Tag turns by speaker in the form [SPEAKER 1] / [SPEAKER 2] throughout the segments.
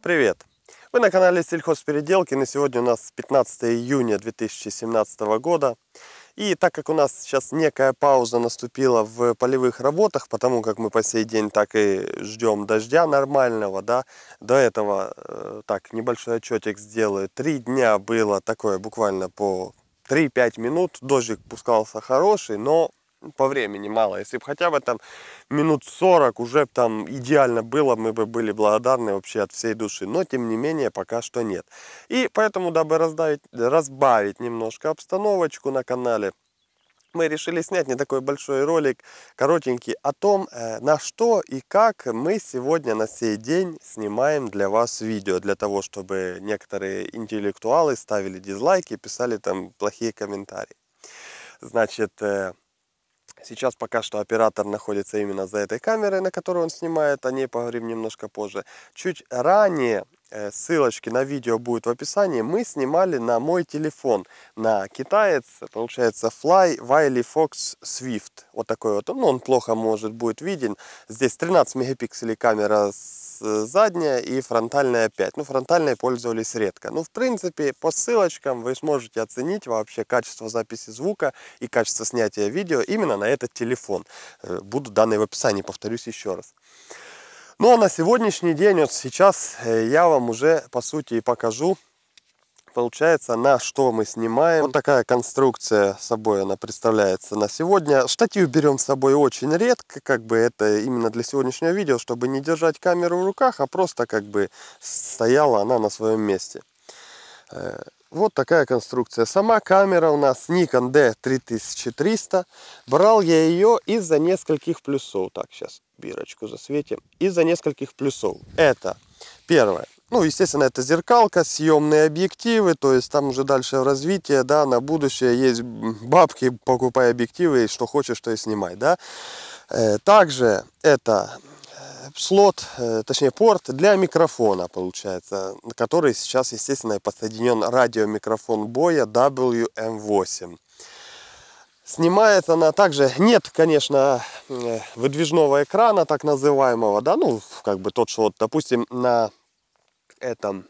[SPEAKER 1] Привет! Вы на канале Сельхозпеределки. На сегодня у нас 15 июня 2017 года. И так как у нас сейчас некая пауза наступила в полевых работах, потому как мы по сей день так и ждем дождя нормального, да, до этого, э, так, небольшой отчетик сделаю. Три дня было такое буквально по 3-5 минут. Дождик пускался хороший, но по времени мало. Если бы хотя бы там минут 40 уже там идеально было, мы бы были благодарны вообще от всей души. Но тем не менее пока что нет. И поэтому, дабы раздавить, разбавить немножко обстановочку на канале, мы решили снять не такой большой ролик, коротенький, о том, э, на что и как мы сегодня на сей день снимаем для вас видео, для того, чтобы некоторые интеллектуалы ставили дизлайки, писали там плохие комментарии. Значит, э, Сейчас пока что оператор находится именно за этой камерой, на которую он снимает, о ней поговорим немножко позже. Чуть ранее э, ссылочки на видео будут в описании, мы снимали на мой телефон, на китаец, получается Fly Wiley Fox Swift, вот такой вот, ну он плохо может будет виден, здесь 13 мегапикселей камера с Э, задняя и фронтальная 5. Ну, фронтальной пользовались редко. Ну, в принципе, по ссылочкам вы сможете оценить вообще качество записи звука и качество снятия видео именно на этот телефон. Э, Будут данные в описании, повторюсь еще раз. Ну, а на сегодняшний день, вот сейчас э, я вам уже, по сути, и покажу Получается, на что мы снимаем. Вот такая конструкция собой она представляется на сегодня. Штатив берем с собой очень редко, как бы это именно для сегодняшнего видео, чтобы не держать камеру в руках, а просто как бы стояла она на своем месте. Э, вот такая конструкция. Сама камера у нас Nikon D3300. Брал я ее из-за нескольких плюсов. Так, сейчас бирочку засветим. Из-за нескольких плюсов. Это первое. Ну, естественно, это зеркалка, съемные объективы, то есть там уже дальше развитие, да, на будущее есть бабки, покупай объективы, и что хочешь, то и снимай, да. Э, также это э, слот, э, точнее порт для микрофона получается, который сейчас, естественно, подсоединен радиомикрофон боя WM8. Снимает она также, нет, конечно, выдвижного экрана так называемого, да, ну, как бы тот, что, вот, допустим, на этом,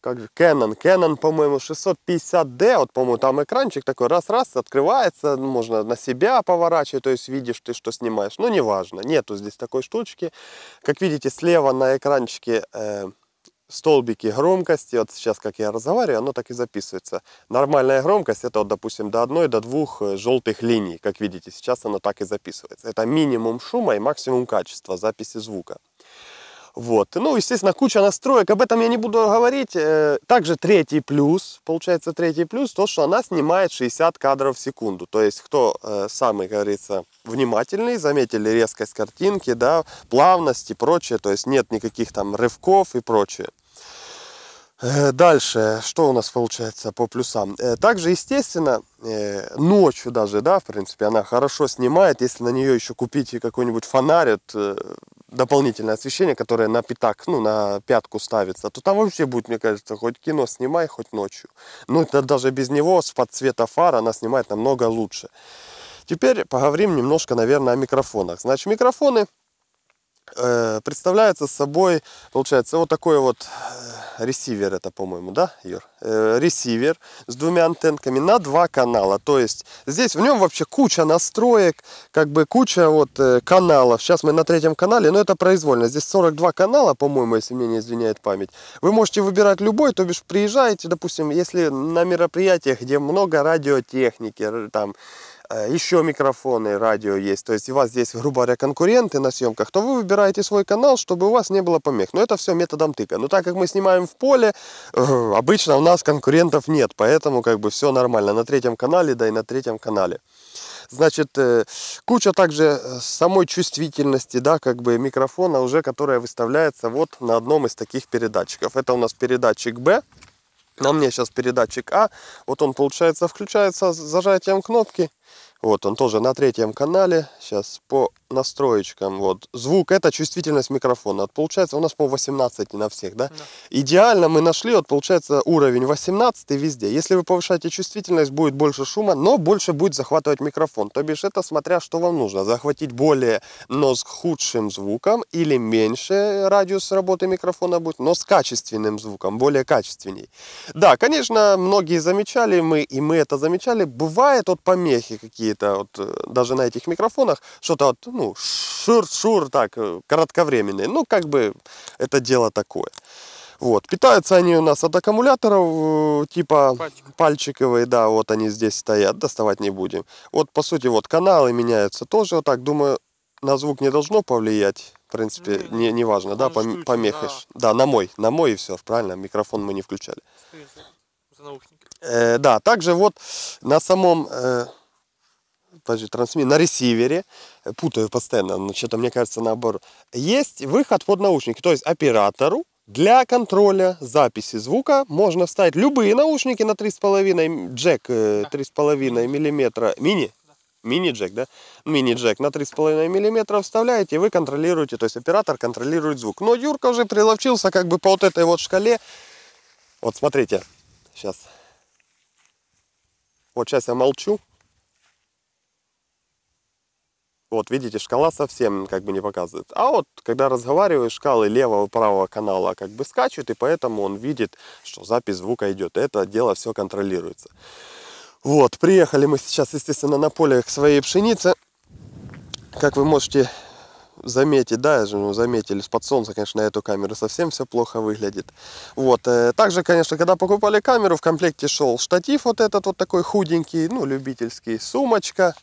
[SPEAKER 1] как же, Canon, Canon, по-моему, 650D, вот, по-моему, там экранчик такой, раз-раз, открывается, можно на себя поворачивать, то есть видишь ты, что снимаешь, ну, неважно, нету здесь такой штучки. Как видите, слева на экранчике э, столбики громкости, вот сейчас, как я разговариваю, оно так и записывается. Нормальная громкость, это, вот, допустим, до одной, до двух э, желтых линий, как видите, сейчас оно так и записывается. Это минимум шума и максимум качества записи звука. Вот. Ну, естественно, куча настроек, об этом я не буду говорить. Э, также третий плюс, получается третий плюс, то, что она снимает 60 кадров в секунду. То есть, кто э, самый, говорится, внимательный, заметили резкость картинки, да, плавность и прочее, то есть нет никаких там рывков и прочее. Э, дальше, что у нас получается по плюсам? Также, естественно, ночью даже, да, в принципе, она хорошо снимает. Если на нее еще купить какой-нибудь фонарь, дополнительное освещение, которое на пятак, ну, на пятку ставится, то там вообще будет, мне кажется, хоть кино снимай, хоть ночью. Но ну, это даже без него, с подсвета фар, она снимает намного лучше. Теперь поговорим немножко, наверное, о микрофонах. Значит, микрофоны Э, представляется собой, получается, вот такой вот э, ресивер, это, по-моему, да, Юр? Э, ресивер с двумя антенками на два канала. То есть здесь в нем вообще куча настроек, как бы куча вот каналов. Сейчас мы на третьем канале, но это произвольно. Здесь 42 канала, по-моему, если мне не извиняет память. Вы можете выбирать любой, то бишь приезжаете, допустим, если на мероприятиях, где много радиотехники, там, Э, еще микрофоны, радио есть, то есть у вас здесь, грубо говоря, конкуренты на съемках, то вы выбираете свой канал, чтобы у вас не было помех. Но это все методом тыка. Но так как мы снимаем в поле, э, обычно у нас конкурентов нет, поэтому как бы все нормально на третьем канале, да и на третьем канале. Значит, э, куча также самой чувствительности, да, как бы микрофона уже, которая выставляется вот на одном из таких передатчиков. Это у нас передатчик B, на мне сейчас передатчик А. Вот он, получается, включается зажатием кнопки. Вот он тоже на третьем канале. Сейчас по настроечкам. Вот звук это чувствительность микрофона. Вот, получается у нас по 18 на всех, да? да? Идеально мы нашли, вот получается уровень 18 везде. Если вы повышаете чувствительность, будет больше шума, но больше будет захватывать микрофон. То бишь это смотря что вам нужно. Захватить более, но с худшим звуком или меньше радиус работы микрофона будет, но с качественным звуком, более качественней. Да, конечно, многие замечали мы и мы это замечали. Бывает вот помехи какие какие-то, вот э, даже на этих микрофонах, что-то вот, ну, шур-шур, так, э, коротковременные Ну, как бы это дело такое. Вот, питаются они у нас от аккумуляторов э, типа Пальчик. пальчиковые, да, вот они здесь стоят, доставать не будем. Вот, по сути, вот каналы меняются тоже вот так, думаю, на звук не должно повлиять. В принципе, не, не важно, да, пом помехаешь. Да. да, на мой, на мой и все, правильно, микрофон мы не включали. За наушники. Э, да, также вот на самом даже трансми на ресивере, э, путаю постоянно, но что-то мне кажется наоборот, есть выход под наушники, то есть оператору для контроля записи звука можно вставить любые наушники на 3,5, джек 3,5 э, миллиметра, мини, мини-джек, да? Мини-джек на 3,5 миллиметра вставляете, и вы контролируете, то есть оператор контролирует звук. Но Юрка уже приловчился как бы по вот этой вот шкале. Вот смотрите, сейчас. Вот сейчас я молчу, вот, видите, шкала совсем как бы не показывает. А вот, когда разговариваю, шкалы левого и правого канала как бы скачут, и поэтому он видит, что запись звука идет. Это дело все контролируется. Вот, приехали мы сейчас, естественно, на поле к своей пшенице. Как вы можете заметить, да, ну, заметили, под солнца, конечно, на эту камеру совсем все плохо выглядит. Вот, э, также, конечно, когда покупали камеру, в комплекте шел штатив вот этот вот такой худенький, ну, любительский, сумочка,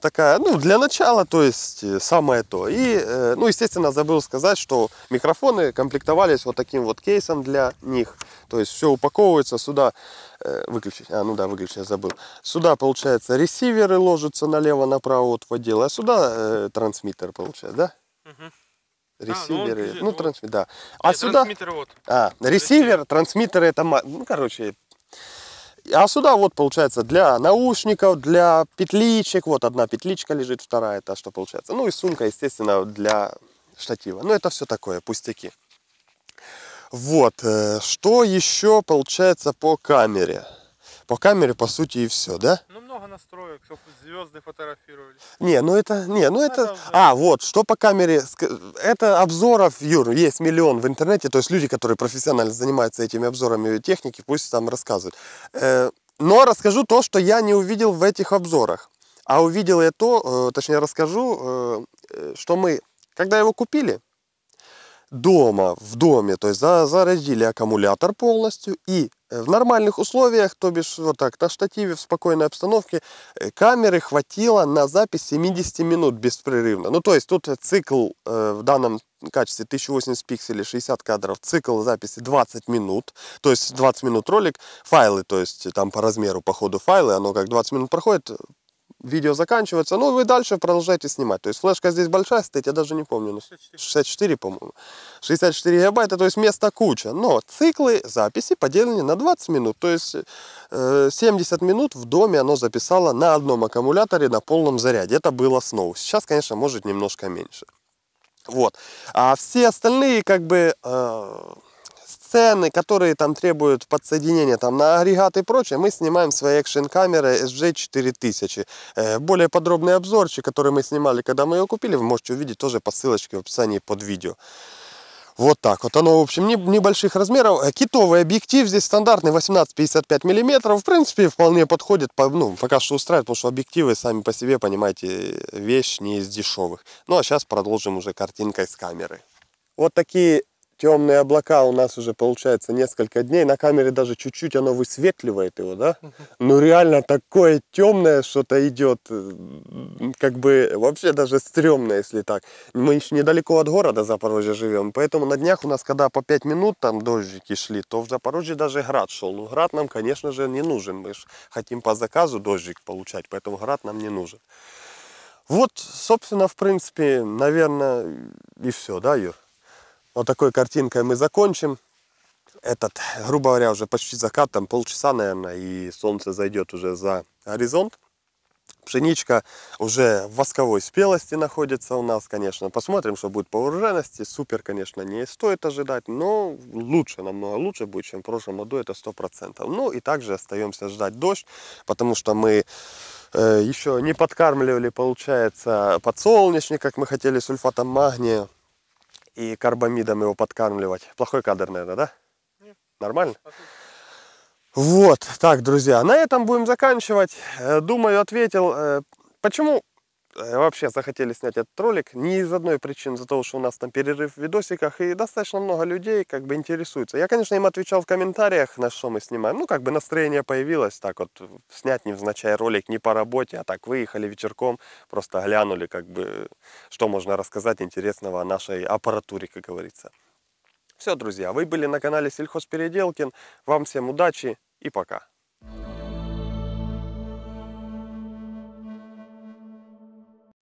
[SPEAKER 1] такая, ну, для начала, то есть э, самое то. И, э, ну, естественно, забыл сказать, что микрофоны комплектовались вот таким вот кейсом для них. То есть все упаковывается сюда, э, выключить, а, ну да, выключить, я забыл. Сюда, получается, ресиверы ложатся налево-направо от водила а сюда э, трансмиттер, получается, да? Ресиверы, а, ну, он, ну, ну трансмиттер, да. А Нет, а сюда... Трансмиттер вот. А, ресивер, трансмиттер это... Ну, короче, а сюда вот получается для наушников, для петличек. Вот одна петличка лежит, вторая это что получается. Ну и сумка, естественно, для штатива. Но ну, это все такое, пустяки. Вот, э, что еще получается по камере? По камере, по сути, и все, да? Ну, много настроек, чтобы звезды фотографировали. Не, ну это, не, ну это, это а, вот, что по камере, это обзоров, Юр, есть миллион в интернете, то есть люди, которые профессионально занимаются этими обзорами техники, пусть там рассказывают. Э, но расскажу то, что я не увидел в этих обзорах. А увидел я то, э, точнее расскажу, э, что мы, когда его купили, дома, в доме, то есть за, зарядили аккумулятор полностью и э, в нормальных условиях, то бишь вот так, на штативе, в спокойной обстановке, э, камеры хватило на запись 70 минут беспрерывно. Ну, то есть тут цикл э, в данном качестве 1080 пикселей 60 кадров, цикл записи 20 минут, то есть 20 минут ролик, файлы, то есть там по размеру, по ходу файлы, оно как 20 минут проходит, видео заканчивается. Ну, вы дальше продолжаете снимать. То есть флешка здесь большая стоит, я даже не помню. 64, ну, по-моему. 64 гигабайта, то есть места куча. Но циклы записи поделены на 20 минут. То есть 70 э, минут в доме оно записало на одном аккумуляторе на полном заряде. Это было снова, Сейчас, конечно, может немножко меньше. Вот. А все остальные, как бы... Э сцены, которые там требуют подсоединения там, на агрегат и прочее, мы снимаем свои экшн камеры SG4000. Более подробный обзорчик, который мы снимали, когда мы ее купили, вы можете увидеть тоже по ссылочке в описании под видео. Вот так вот. Оно, в общем, небольших размеров. Э, китовый объектив здесь стандартный 18-55 мм. В принципе, вполне подходит. Ну, пока что устраивает, потому что объективы сами по себе, понимаете, вещь не из дешевых. Ну, а сейчас продолжим уже картинкой с камеры. Вот такие темные облака у нас уже получается несколько дней. На камере даже чуть-чуть оно высветливает его, да? Ну реально такое темное что-то идет, э, как бы вообще даже стрёмно, если так. Мы еще недалеко от города Запорожья живем, поэтому на днях у нас, когда по 5 минут там дождики шли, то в Запорожье даже град шел. Ну град нам, конечно же, не нужен. Мы же хотим по заказу дождик получать, поэтому град нам не нужен. Вот, собственно, в принципе, наверное, и все, да, Юр? Вот такой картинкой мы закончим. Этот, грубо говоря, уже почти закат, там полчаса, наверное, и солнце зайдет уже за горизонт. Пшеничка уже в восковой спелости находится у нас, конечно. Посмотрим, что будет по урожайности. Супер, конечно, не стоит ожидать, но лучше, намного лучше будет, чем в прошлом году, это 100%. Ну и также остаемся ждать дождь, потому что мы э, еще не подкармливали, получается, подсолнечник, как мы хотели, сульфатом магния и карбамидом его подкармливать. Плохой кадр, наверное, да? Нет. Нормально? Отлично. Вот, так, друзья, на этом будем заканчивать. Э, думаю, ответил. Э, почему Э, вообще захотели снять этот ролик не из одной причины, из-за того, что у нас там перерыв в видосиках, и достаточно много людей как бы интересуются. Я, конечно, им отвечал в комментариях, на что мы снимаем. Ну, как бы настроение появилось, так вот, снять невзначай ролик не по работе, а так выехали вечерком, просто глянули, как бы, что можно рассказать интересного о нашей аппаратуре, как говорится. Все, друзья, вы были на канале Сельхозпеределкин. Вам всем удачи и пока.